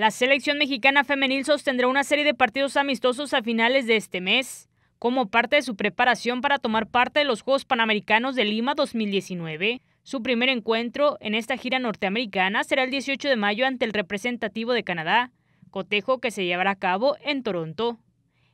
La selección mexicana femenil sostendrá una serie de partidos amistosos a finales de este mes, como parte de su preparación para tomar parte de los Juegos Panamericanos de Lima 2019. Su primer encuentro en esta gira norteamericana será el 18 de mayo ante el representativo de Canadá, cotejo que se llevará a cabo en Toronto.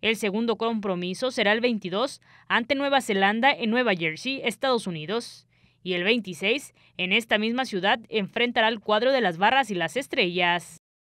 El segundo compromiso será el 22 ante Nueva Zelanda en Nueva Jersey, Estados Unidos. Y el 26, en esta misma ciudad, enfrentará al cuadro de las barras y las estrellas.